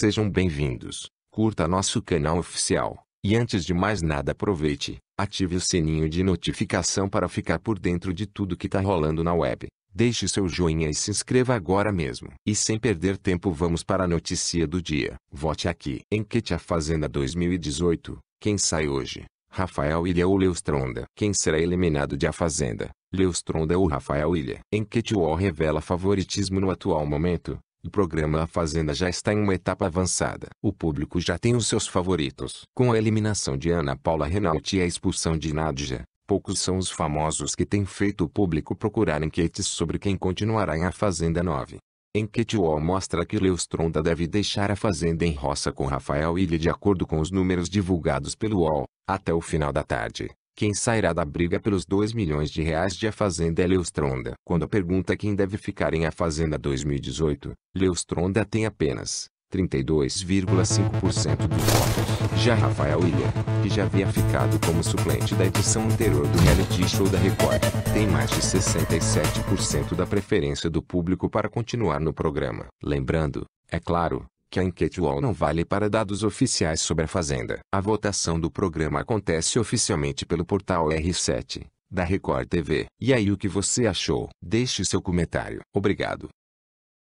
Sejam bem-vindos, curta nosso canal oficial, e antes de mais nada aproveite, ative o sininho de notificação para ficar por dentro de tudo que tá rolando na web. Deixe seu joinha e se inscreva agora mesmo. E sem perder tempo vamos para a notícia do dia. Vote aqui. Enquete A Fazenda 2018. Quem sai hoje? Rafael Ilha ou Leostronda? Quem será eliminado de A Fazenda? Leostronda ou Rafael Ilha? Enquete UOL revela favoritismo no atual momento. O programa A Fazenda já está em uma etapa avançada. O público já tem os seus favoritos. Com a eliminação de Ana Paula Renalt e a expulsão de Nádia, poucos são os famosos que têm feito o público procurar enquetes sobre quem continuará em A Fazenda 9. Enquete UOL mostra que Leostronda deve deixar a fazenda em roça com Rafael Ilha de acordo com os números divulgados pelo UOL, até o final da tarde. Quem sairá da briga pelos 2 milhões de reais de A Fazenda é Leostronda. Quando a pergunta quem deve ficar em A Fazenda 2018, Leostronda tem apenas 32,5% dos votos. Já Rafael Ilha, que já havia ficado como suplente da edição anterior do reality show da Record, tem mais de 67% da preferência do público para continuar no programa. Lembrando, é claro, que a enquete UOL não vale para dados oficiais sobre a Fazenda. A votação do programa acontece oficialmente pelo portal R7, da Record TV. E aí o que você achou? Deixe seu comentário. Obrigado.